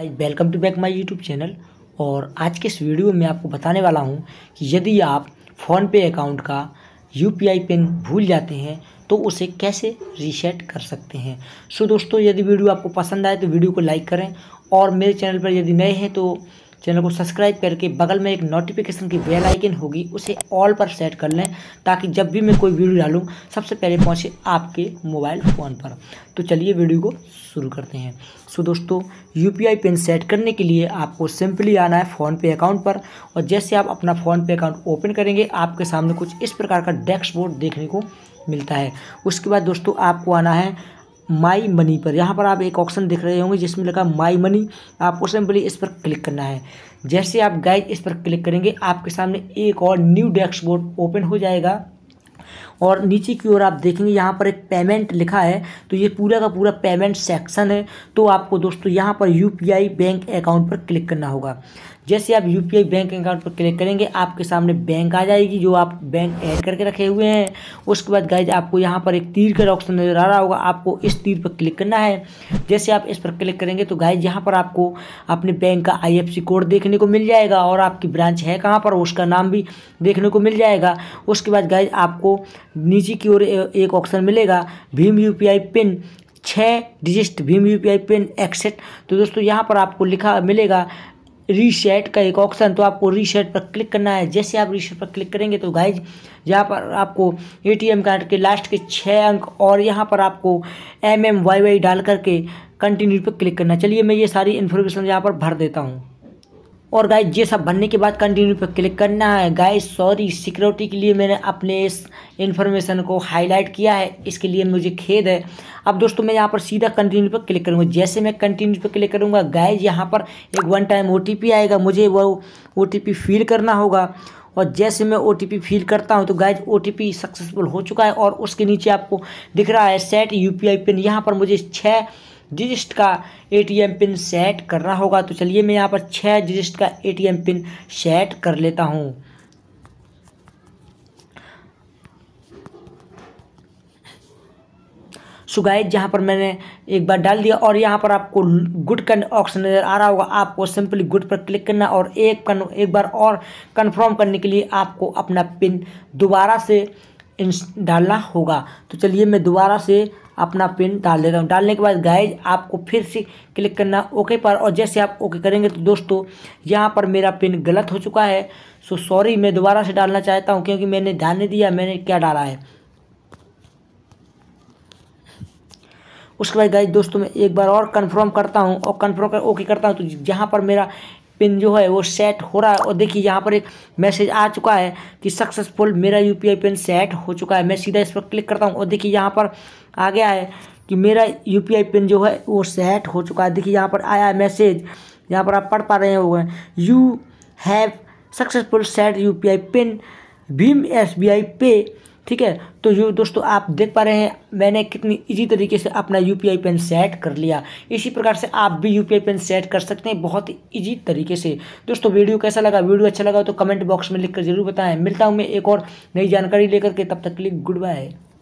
welcome to back my YouTube channel और आज के इस वीडियो में आपको बताने वाला हूं कि यदि आप फ़ोनपे अकाउंट का यूपीआई पिन भूल जाते हैं तो उसे कैसे रीसेट कर सकते हैं सो दोस्तों यदि वीडियो आपको पसंद आए तो वीडियो को लाइक करें और मेरे चैनल पर यदि नए हैं तो चैनल को सब्सक्राइब करके बगल में एक नोटिफिकेशन की बेल आइकन होगी उसे ऑल पर सेट कर लें ताकि जब भी मैं कोई वीडियो डालूँ सबसे पहले पहुँचे आपके मोबाइल फ़ोन पर तो चलिए वीडियो को शुरू करते हैं सो दोस्तों यू पिन सेट करने के लिए आपको सिंपली आना है फ़ोनपे अकाउंट पर और जैसे आप अपना फ़ोनपे अकाउंट ओपन करेंगे आपके सामने कुछ इस प्रकार का डैक्सबोर्ड देखने को मिलता है उसके बाद दोस्तों आपको आना है माई मनी पर यहाँ पर आप एक ऑप्शन देख रहे होंगे जिसमें लिखा माई मनी आपको सिंपली इस पर क्लिक करना है जैसे आप गाइज इस पर क्लिक करेंगे आपके सामने एक और न्यू डैशबोर्ड ओपन हो जाएगा और नीचे की ओर आप देखेंगे यहाँ पर एक पेमेंट लिखा है तो ये पूरा का पूरा पेमेंट सेक्शन है तो आपको दोस्तों यहाँ पर यू बैंक अकाउंट पर क्लिक करना होगा जैसे आप यू बैंक अकाउंट पर क्लिक करेंगे आपके सामने बैंक आ जाएगी जो आप बैंक ऐड करके रखे हुए हैं उसके बाद गाइज आपको यहाँ पर एक तीर का ऑप्शन नज़र आ रहा होगा आपको इस तीर पर क्लिक करना है जैसे आप इस पर क्लिक करेंगे तो गाइज यहाँ पर आपको अपने बैंक का आईएफसी कोड देखने को मिल जाएगा और आपकी ब्रांच है कहाँ पर उसका नाम भी देखने को मिल जाएगा उसके बाद गाइज आपको नीचे की ओर एक ऑप्शन मिलेगा भीम यू पिन छः डिजिट भीम यू पिन एक्सेट तो दोस्तों यहाँ पर आपको लिखा मिलेगा रीसेट का एक ऑप्शन तो आपको रीसेट पर क्लिक करना है जैसे आप रीसेट पर क्लिक करेंगे तो गाइज यहाँ पर आपको एटीएम कार्ड के लास्ट के छः अंक और यहाँ पर आपको एम एम वाई वाई डाल करके कंटिन्यू पर क्लिक करना चलिए मैं ये सारी इन्फॉर्मेशन यहाँ पर भर देता हूँ और गाइस ये सब भरने के बाद कंटिन्यू पर क्लिक करना है गाइस सॉरी सिक्योरिटी के लिए मैंने अपने इस इन्फॉर्मेशन को हाईलाइट किया है इसके लिए मुझे खेद है अब दोस्तों मैं यहाँ पर सीधा कंटिन्यू पर क्लिक करूँगा जैसे मैं कंटिन्यू पर क्लिक करूँगा गाइज यहाँ पर एक वन टाइम ओ आएगा मुझे वो ओ फिल करना होगा और जैसे मैं ओ फील करता हूँ तो गाइज ओ सक्सेसफुल हो चुका है और उसके नीचे आपको दिख रहा है सेट यू पी पिन यहाँ पर मुझे छः डिजिट का एटीएम पिन सेट करना होगा तो चलिए मैं यहाँ पर छः डिजिट का एटीएम पिन सेट कर लेता हूँ सो जहाँ पर मैंने एक बार डाल दिया और यहाँ पर आपको गुड का ऑप्शन नज़र आ रहा होगा आपको सिंपली गुड पर क्लिक करना और एक कन एक बार और कन्फर्म करने के लिए आपको अपना पिन दोबारा से डालना होगा तो चलिए मैं दोबारा से अपना पिन डाल देता हूँ डालने के बाद गाइज आपको फिर से क्लिक करना ओके पर और जैसे आप ओके करेंगे तो दोस्तों यहाँ पर मेरा पिन गलत हो चुका है सो सॉरी मैं दोबारा से डालना चाहता हूँ क्योंकि मैंने ध्यान नहीं दिया मैंने क्या डाला है उसके बाद गाइज दोस्तों मैं एक बार और कन्फर्म करता हूँ और कन्फर्म कर ओके करता हूँ तो जहाँ पर मेरा पिन जो है वो सेट हो रहा है और देखिए यहाँ पर एक मैसेज आ चुका है कि सक्सेसफुल मेरा यू पिन सेट हो चुका है मैं सीधा इस पर क्लिक करता हूँ और देखिए यहाँ पर आ गया है कि मेरा यू पिन जो है वो सेट हो चुका है देखिए यहाँ पर आया है मैसेज यहाँ पर आप पढ़ पा रहे हैं you have successful set U pin भीम एस पे ठीक है तो जो दोस्तों आप देख पा रहे हैं मैंने कितनी इजी तरीके से अपना U P I pin set कर लिया इसी प्रकार से आप भी U P I pin set कर सकते हैं बहुत इजी तरीके से दोस्तों वीडियो कैसा लगा वीडियो अच्छा लगा तो कमेंट बॉक्स में लिखकर जरूर बताएं मिलता हूँ मैं एक और नई जानकारी लेकर के तब तक क्लिक गुड बाय